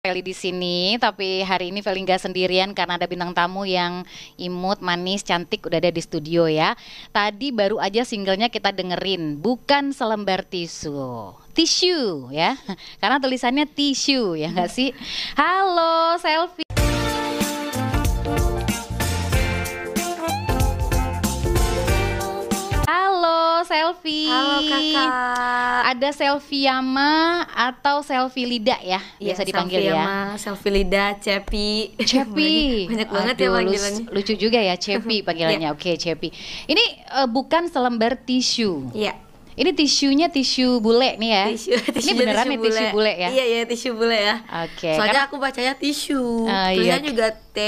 Feli di sini, tapi hari ini Feli nggak sendirian karena ada bintang tamu yang imut, manis, cantik udah ada di studio ya. Tadi baru aja singlenya kita dengerin, bukan selembar tisu, tisu ya, karena tulisannya tisu ya nggak sih? Halo, selfie. Selvi, Halo kakak. Ada selfie Yama atau selfie lidah ya, biasa ya, dipanggil selfie ya. Yama, selfie lidah, Cepi. Cepi. banyak, banget ya Aduh, ya panggilannya. Lucu juga ya Cepi panggilannya. Oke, okay, iya. Cepi. Ini uh, bukan selembar tisu. Iya. Ini tisunya tisu bule nih ya. Tisu, tisu ini beneran tisu nih bule. tisu bule ya? Iya, iya tisu bule ya. Oke. Okay. Soalnya Karena, aku bacanya tisu. Uh, ah, Tulisannya iya. juga T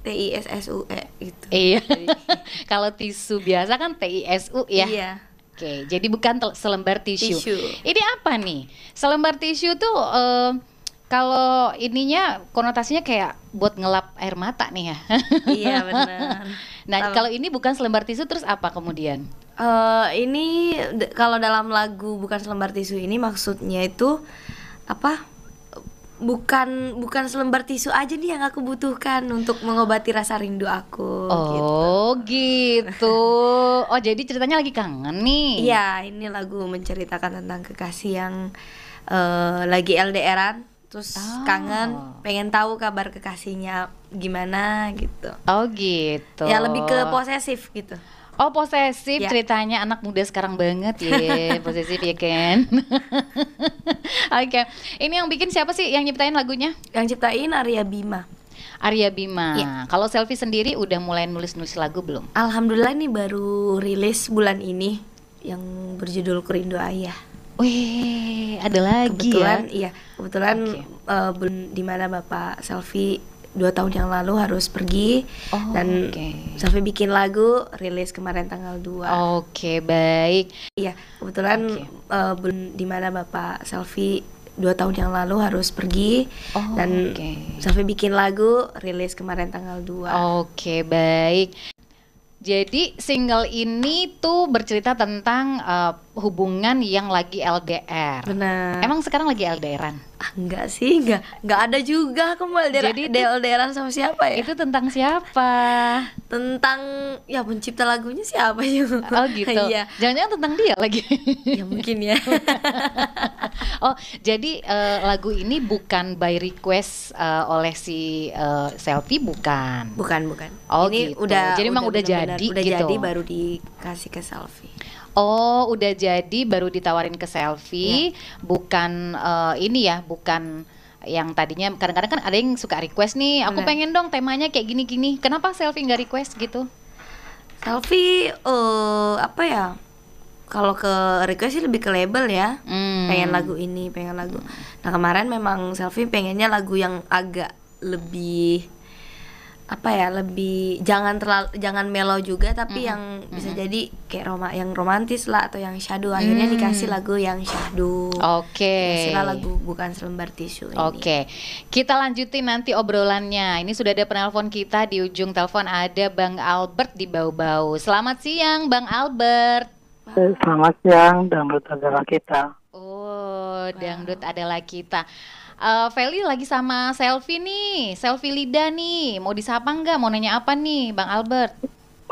T I S S U E gitu. Iya. Kalau tisu biasa kan T I S U e ya. Iya. Oke, jadi bukan selembar tisu. tisu. Ini apa nih? Selembar tisu tuh uh, kalau ininya konotasinya kayak buat ngelap air mata nih ya. Iya benar. nah kalau ini bukan selembar tisu terus apa kemudian? Uh, ini kalau dalam lagu bukan selembar tisu ini maksudnya itu apa? bukan bukan selembar tisu aja nih yang aku butuhkan untuk mengobati rasa rindu aku. Oh gitu. gitu. Oh jadi ceritanya lagi kangen nih. Iya ini lagu menceritakan tentang kekasih yang uh, lagi LDRan terus oh. kangen pengen tahu kabar kekasihnya gimana gitu. Oh gitu. Ya lebih ke posesif gitu. Oh posesif ya. ceritanya anak muda sekarang banget ya posesif ya Ken. Oke, okay. ini yang bikin siapa sih yang nyiptain lagunya? Yang ciptain Arya Bima. Arya Bima. Ya. Kalau selfie sendiri udah mulai nulis-nulis lagu belum? Alhamdulillah nih baru rilis bulan ini yang berjudul Kerindu Ayah. Wih, ada lagi ya? kebetulan, ya? Iya, kebetulan okay. uh, eh, di mana Bapak Selfie dua tahun yang lalu harus pergi oh, dan okay. sampai bikin lagu rilis kemarin tanggal 2 Oke okay, baik. Iya kebetulan okay. uh, eh, di mana bapak selfie dua tahun yang lalu harus pergi oh, dan okay. sampai bikin lagu rilis kemarin tanggal 2 Oke okay, baik. Jadi single ini tuh bercerita tentang uh, hubungan yang lagi LDR. Benar. Emang sekarang lagi LDRan? Ah, enggak sih, enggak. Enggak ada juga aku mau LDR. Jadi itu, LDRan sama siapa ya? Itu tentang siapa? Tentang ya pencipta lagunya siapa juga. Ya? Oh, gitu. Iya. Jangan-jangan tentang dia lagi. ya mungkin ya. oh, jadi uh, lagu ini bukan by request uh, oleh si uh, eh, Selfie bukan. Bukan, bukan. Oh, ini gitu. udah Jadi udah memang udah bener jadi udah gitu. jadi baru dikasih ke Selfie. Oh, udah jadi baru ditawarin ke selfie, ya. bukan uh, ini ya, bukan yang tadinya kadang-kadang kan ada yang suka request nih, aku pengen dong temanya kayak gini-gini. Kenapa selfie nggak request gitu? Selfie uh, apa ya? Kalau ke request sih lebih ke label ya, hmm. pengen lagu ini, pengen lagu. Nah kemarin memang selfie pengennya lagu yang agak lebih apa ya lebih jangan terlalu jangan mellow juga tapi mm -hmm. yang bisa mm -hmm. jadi kayak roma yang romantis lah atau yang syahdu akhirnya mm. dikasih lagu yang syahdu oke okay. lagu bukan selembar tisu oke okay. kita lanjutin nanti obrolannya ini sudah ada penelpon kita di ujung telepon ada bang Albert di bau-bau selamat siang bang Albert eh, selamat siang dangdut oh, adalah kita oh wow. dangdut adalah kita uh, Feli lagi sama selfie nih, selfie Lida nih. Mau disapa nggak? Mau nanya apa nih, Bang Albert?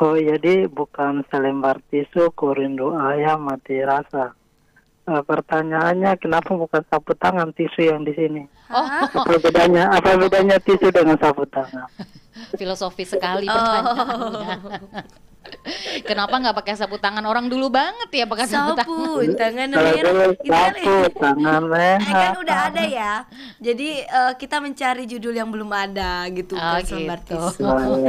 Oh jadi iya, bukan selembar tisu kurindu ayam mati rasa. Uh, pertanyaannya kenapa bukan sapu tangan tisu yang di sini? Oh. Apa bedanya? Apa bedanya tisu dengan sapu tangan? Filosofi sekali pertanyaannya. Oh. Kenapa nggak pakai sapu tangan orang dulu banget ya pakai sapu, sapu tangan? Itu kan sapu tangan eh, Kan udah ada ya. Jadi uh, kita mencari judul yang belum ada gitu. Oh, gitu.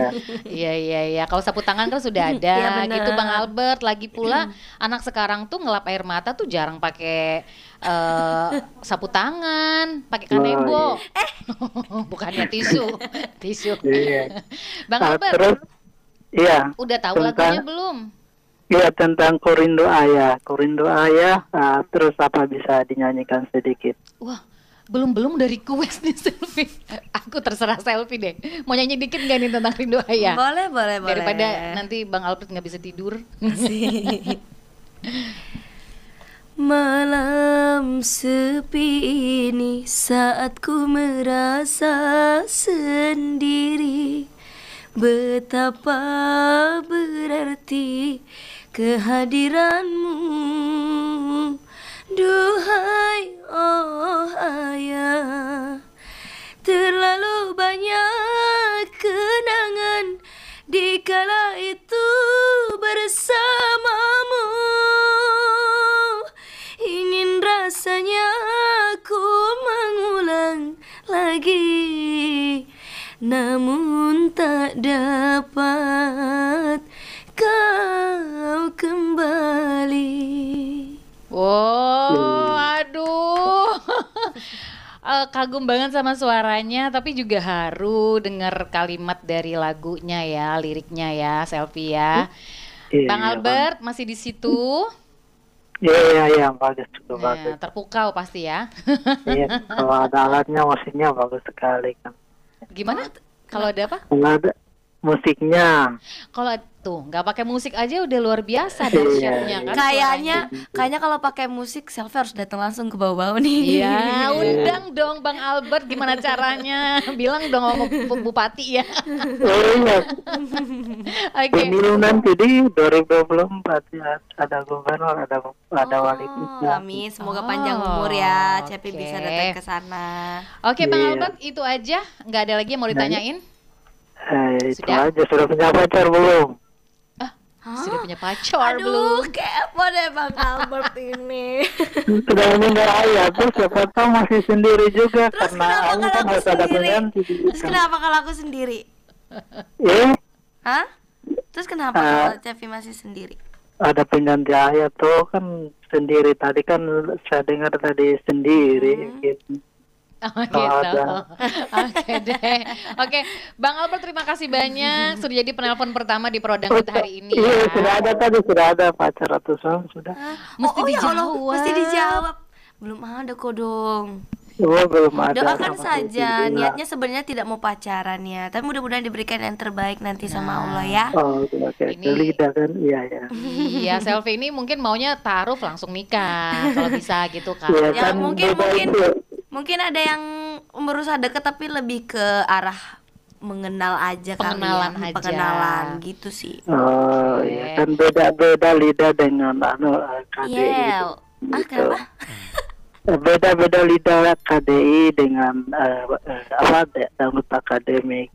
Iya iya iya. Kalau sapu tangan kan sudah ada. ya, gitu Bang Albert. Lagi pula anak sekarang tuh ngelap air mata tuh jarang pakai uh, sapu tangan, pakai oh, kanebo. Oh, iya. Eh, bukannya tisu. tisu. Iya. Bang nah, Albert. Terus Iya. Udah tahu tentang, lagunya belum? Iya tentang Korindo Ayah, Korindo Ayah. Ah, uh, terus apa bisa dinyanyikan sedikit? Wah, belum belum dari request nih selfie. Aku terserah selfie deh. Mau nyanyi dikit gak nih tentang korindo Ayah? Boleh boleh boleh. Daripada nanti Bang Alfred nggak bisa tidur. Malam sepi ini saat ku merasa sendiri Betapa berarti kehadiranmu Duhai Allah dapat kau kembali. Wow, hmm. aduh. uh, kagum banget sama suaranya, tapi juga haru dengar kalimat dari lagunya ya, liriknya ya, selfie ya. Iya, Bang iya, Albert bang. masih di situ? Iya iya iya bagus nah, bagus. Terpukau pasti ya. iya kalau ada alatnya maksudnya bagus sekali kan. Gimana? Kalau ada apa? Enggak ada musiknya. Kalau tuh nggak pakai musik aja udah luar biasa dahsyatnya kan. Kayaknya iya, gitu. kayaknya kalau pakai musik Selfie harus datang langsung ke bawah-bawah nih. Iya, undang dong Bang Albert gimana caranya. Bilang dong sama bupati ya. Oh iya. Oke. Okay. Pemilu nanti di 2024 ya ada gubernur, ada ada wali oh, kota. Amin, semoga panjang oh, umur ya. Cepi bisa datang ke sana. Oke, Bang iya. Albert itu aja, nggak ada lagi yang mau nah, ditanyain. Eh, itu sudah. aja sudah punya pacar belum? Ah, Hah? Sudah punya pacar Aduh, belum? Aduh, kepo deh Bang Albert ini. sudah meninggal ayah, terus siapa tahu masih sendiri juga terus karena kan kalau kan aku ada pengganti. Terus kenapa kalau aku sendiri? Eh? Hah? Terus kenapa uh, kalau Cevi masih sendiri? Ada pengganti ayah tuh kan sendiri tadi kan saya dengar tadi sendiri hmm. gitu. Oh, gitu. Oke deh. Oke, Bang Albert terima kasih banyak sudah jadi penelpon pertama di kita hari ini. Iya, ya. sudah ada tadi, sudah ada atau Ceratusan sudah. Ah, ah, mesti oh, oh ya dijawab. Ya mesti dijawab. Belum ada dong. Oh, belum ada. Doakan saja. Iya. Niatnya sebenarnya tidak mau pacaran ya, tapi mudah-mudahan diberikan yang terbaik nanti nah. sama Allah ya. Oh, oke. Iya, okay. Ini... kan iya ya. Iya, selfie ini mungkin maunya taruh langsung nikah kalau bisa gitu kan. Ya, ya mungkin mungkin itu mungkin ada yang berusaha deket tapi lebih ke arah mengenal aja pengenalan kali ya. aja. pengenalan gitu sih oh okay. ya kan beda beda lidah dengan anu KDI yeah. Iya, gitu. ah kenapa hmm. beda beda lidah KDI dengan uh, apa dangdut akademik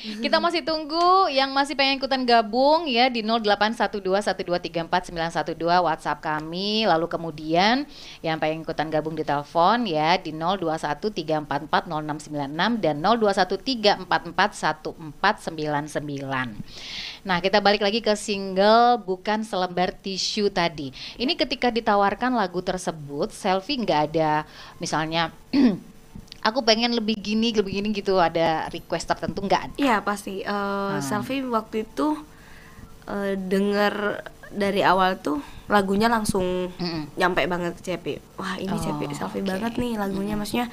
Mm-hmm. Kita masih tunggu yang masih pengen ikutan gabung ya di 08121234912 WhatsApp kami. Lalu kemudian yang pengen ikutan gabung di telepon ya di 0213440696 dan 0213441499. Nah, kita balik lagi ke single bukan selembar tisu tadi. Ini ketika ditawarkan lagu tersebut, selfie nggak ada misalnya aku pengen lebih gini lebih gini gitu ada request tertentu nggak ada iya pasti uh, hmm. selfie waktu itu uh, denger dari awal tuh lagunya langsung mm nyampe banget ke CP wah ini oh, CP selfie okay. banget nih lagunya mm maksudnya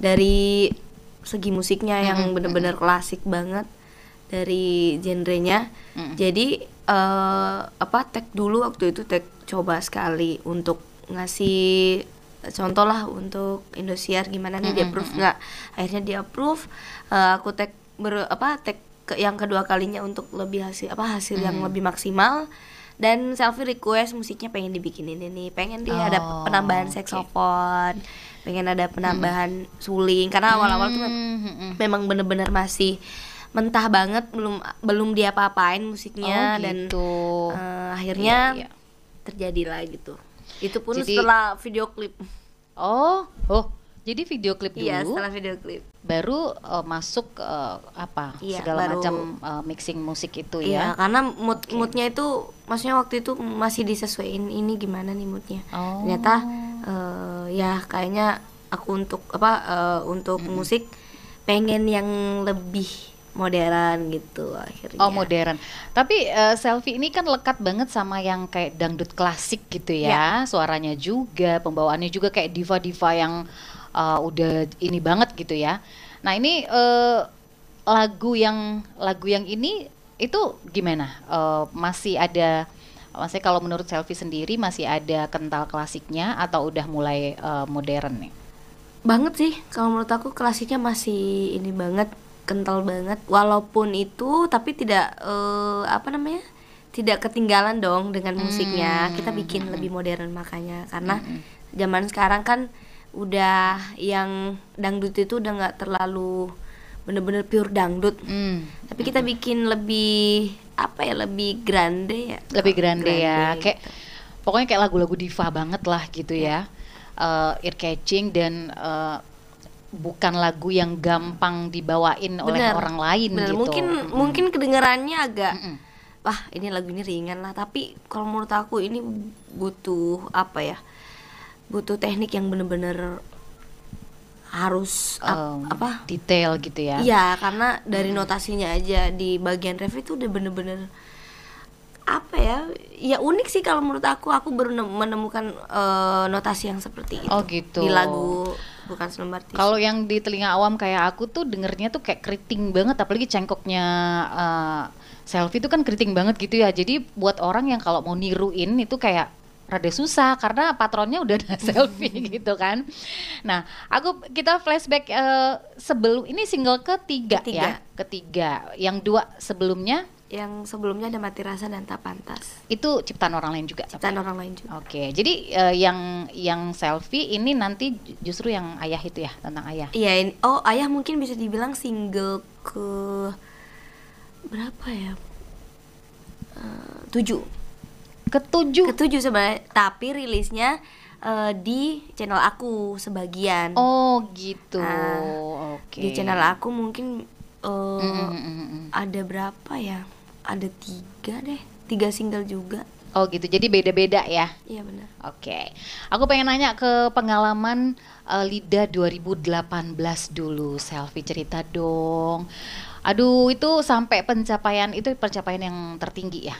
dari segi musiknya yang bener-bener mm klasik banget dari genrenya mm jadi uh, apa tag dulu waktu itu tag coba sekali untuk ngasih contoh lah untuk Indosiar gimana nih mm dia approve nggak akhirnya dia approve uh, aku tag ber apa tag ke, yang kedua kalinya untuk lebih hasil apa hasil yang lebih maksimal dan selfie request musiknya pengen dibikinin ini pengen dia oh, ada penambahan saxophone pengen ada penambahan hmm. suling karena awal-awal tuh hmm. memang bener-bener masih mentah banget belum belum dia apa-apain musiknya oh, gitu. dan uh, eh, akhirnya yeah, yeah. terjadilah gitu itu pun jadi, setelah video klip. Oh, oh. Jadi video klip iya, dulu. Iya, setelah video klip. Baru uh, masuk uh, apa? Iya, segala baru, macam uh, mixing musik itu iya, ya. Iya, karena mood okay. moodnya itu maksudnya waktu itu masih disesuaikan ini gimana nih moodnya. Oh. Ternyata uh, ya kayaknya aku untuk apa uh, untuk mm -hmm. musik pengen yang lebih modern gitu akhirnya. Oh modern. Tapi uh, selfie ini kan lekat banget sama yang kayak dangdut klasik gitu ya. ya. Suaranya juga, pembawaannya juga kayak diva-diva yang uh, udah ini banget gitu ya. Nah ini uh, lagu yang lagu yang ini itu gimana? Uh, masih ada masih kalau menurut selfie sendiri masih ada kental klasiknya atau udah mulai uh, modern nih? Banget sih kalau menurut aku klasiknya masih ini banget kental banget walaupun itu tapi tidak uh, apa namanya tidak ketinggalan dong dengan musiknya hmm. kita bikin hmm. lebih modern makanya karena hmm, hmm. zaman sekarang kan udah yang dangdut itu udah nggak terlalu bener-bener pure dangdut hmm. tapi kita bikin lebih apa ya lebih grande ya lebih grande, grande ya gitu. kayak pokoknya kayak lagu-lagu diva banget lah gitu ya, ya. Uh, ear catching dan uh, bukan lagu yang gampang dibawain bener, oleh orang lain bener. gitu. Mungkin mm. mungkin kedengarannya agak mm -mm. wah ini lagu ini ringan lah, tapi kalau menurut aku ini butuh apa ya? Butuh teknik yang bener-bener harus um, ap, apa detail gitu ya? Iya, karena dari notasinya aja di bagian ref itu udah bener-bener apa ya ya unik sih kalau menurut aku aku baru menemukan uh, notasi yang seperti itu oh, gitu. di lagu bukan selembar tisu. Kalau yang di telinga awam kayak aku tuh dengernya tuh kayak keriting banget apalagi cengkoknya uh, selfie itu kan keriting banget gitu ya. Jadi buat orang yang kalau mau niruin itu kayak rada susah karena patronnya udah ada selfie hmm. gitu kan. Nah, aku kita flashback uh, sebelum ini single ketiga, ketiga ya, ketiga. Yang dua sebelumnya yang sebelumnya ada mati rasa dan tak pantas. Itu ciptaan orang lain juga. Ciptaan tapi? orang lain juga. Oke, jadi uh, yang yang selfie ini nanti justru yang ayah itu ya tentang ayah. Iya, ini, oh ayah mungkin bisa dibilang single ke berapa ya? Uh, tujuh. Ketujuh. Ketujuh sebenarnya, tapi rilisnya uh, di channel aku sebagian. Oh gitu. Uh, Oke. Okay. Di channel aku mungkin uh, mm -hmm. ada berapa ya? ada tiga deh tiga single juga Oh gitu, jadi beda-beda ya? Iya benar. Oke, okay. aku pengen nanya ke pengalaman uh, Lida 2018 dulu, selfie cerita dong. Aduh, itu sampai pencapaian itu pencapaian yang tertinggi ya,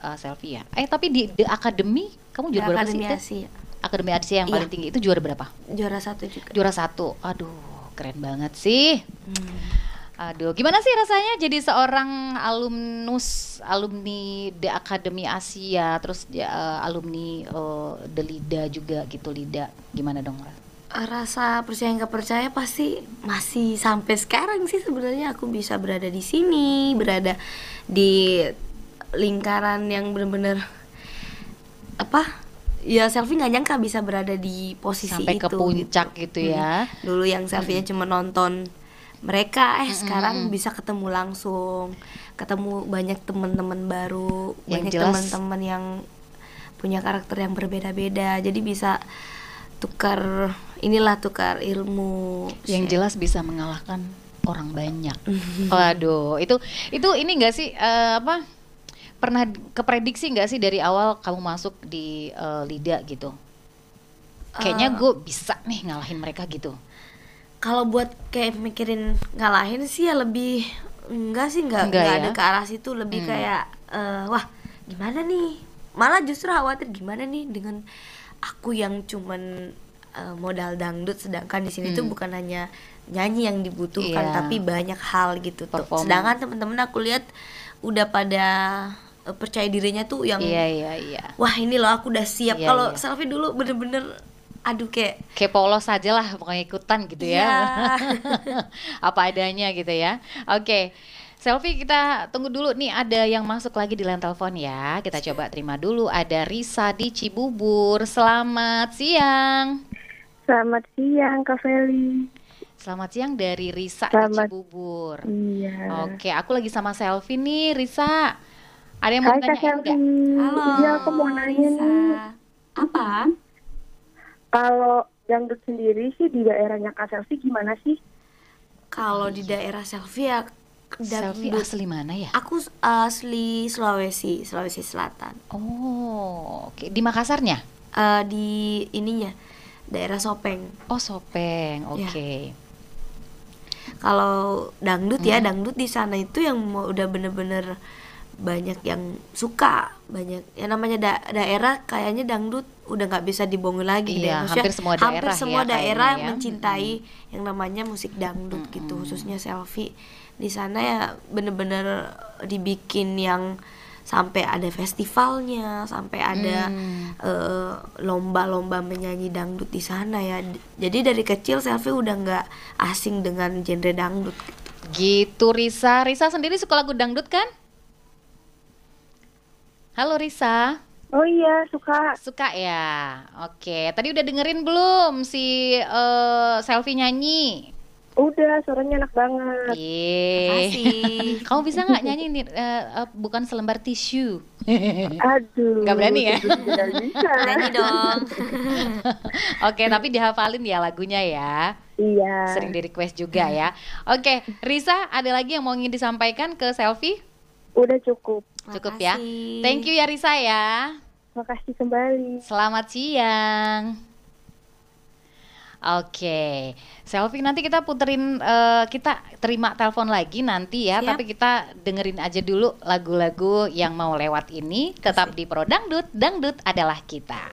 uh, selfie ya. Eh tapi di The Academy kamu juara berapa sih? Asia. Akademi Asia yang iya. paling tinggi itu juara berapa? Juara satu juga. Juara satu, aduh keren banget sih. Hmm. Aduh, gimana sih rasanya jadi seorang alumnus alumni The Academy Asia, terus uh, alumni uh, The Lida juga gitu Lida. Gimana dong, Ra? Rasa percaya nggak percaya pasti masih sampai sekarang sih sebenarnya aku bisa berada di sini, berada di lingkaran yang benar-benar apa? ya selfie nggak nyangka bisa berada di posisi sampai itu sampai ke puncak gitu, gitu ya hmm. dulu yang selfie-nya cuma nonton mereka eh sekarang mm-hmm. bisa ketemu langsung ketemu banyak teman-teman baru yang banyak teman-teman yang punya karakter yang berbeda-beda jadi bisa tukar inilah tukar ilmu yang share. jelas bisa mengalahkan orang banyak waduh itu itu ini enggak sih uh, apa pernah keprediksi nggak sih dari awal kamu masuk di uh, Lida gitu kayaknya uh, eh. gue bisa nih ngalahin mereka gitu kalau buat kayak mikirin ngalahin sih ya lebih enggak sih enggak enggak, ya? ada ke arah situ lebih hmm. kayak uh, wah gimana nih malah justru khawatir gimana nih dengan aku yang cuman uh, modal dangdut sedangkan di sini hmm. tuh bukan hanya nyanyi yang dibutuhkan yeah. tapi banyak hal gitu tuh. Sedangkan temen-temen aku lihat udah pada uh, percaya dirinya tuh yang yeah, yeah, yeah. wah ini loh aku udah siap. Yeah, Kalau yeah. selfie dulu bener-bener aduh kayak kayak polos aja lah pokoknya ikutan gitu ya yeah. apa adanya gitu ya oke okay. Selfie kita tunggu dulu nih ada yang masuk lagi di line telepon ya. Kita coba terima dulu ada Risa di Cibubur. Selamat siang. Selamat siang Kak Feli. Selamat siang dari Risa Selamat, di Cibubur. Iya. Oke, aku lagi sama selfie nih Risa. Ada yang mau Hai, tanya enggak? Halo. Iya, aku mau nanya Risa. nih. Apa? Kalau dangdut sendiri sih di daerahnya Kak Selvi gimana sih? Kalau di daerah Selvi ya Selvi asli mana ya? Aku asli Sulawesi, Sulawesi Selatan. Oh, oke. Okay. Di Makassarnya? Uh, di ininya daerah Sopeng. Oh, Sopeng. Ya. Oke. Okay. Ya. Kalau dangdut ya, hmm. ya, dangdut di sana itu yang udah bener-bener banyak yang suka, banyak. Yang namanya da daerah kayaknya dangdut udah nggak bisa dibongkar lagi gitu ya. iya, deh. hampir semua daerah hampir ya semua ya, daerah yang ya. mencintai hmm. yang namanya musik dangdut hmm. gitu khususnya selfie di sana ya bener-bener dibikin yang sampai ada festivalnya sampai ada hmm. uh, lomba-lomba menyanyi dangdut di sana ya jadi dari kecil selfie udah nggak asing dengan genre dangdut gitu Risa Risa sendiri suka lagu dangdut kan Halo Risa Oh iya, suka. Suka ya. Oke, tadi udah dengerin belum si uh, Selfie nyanyi? Udah, suaranya enak banget. Iya Yeay. Kamu bisa nggak nyanyi ini uh, uh, eh, eh, bukan selembar tisu? Aduh. Gak berani ya? Bisa. Nyanyi dong. Oke, tapi dihafalin ya lagunya ya. Iya. Sering di request juga ya. Oke, Risa ada lagi yang mau ingin disampaikan ke Selfie? Udah cukup. Cukup ya. Thank you ya Risa ya. Makasih kembali. Selamat siang. Oke, okay. Selfie nanti kita puterin uh, kita terima telepon lagi nanti ya, Siap. tapi kita dengerin aja dulu lagu-lagu yang mau lewat ini tetap di Pro Dangdut. Dangdut adalah kita.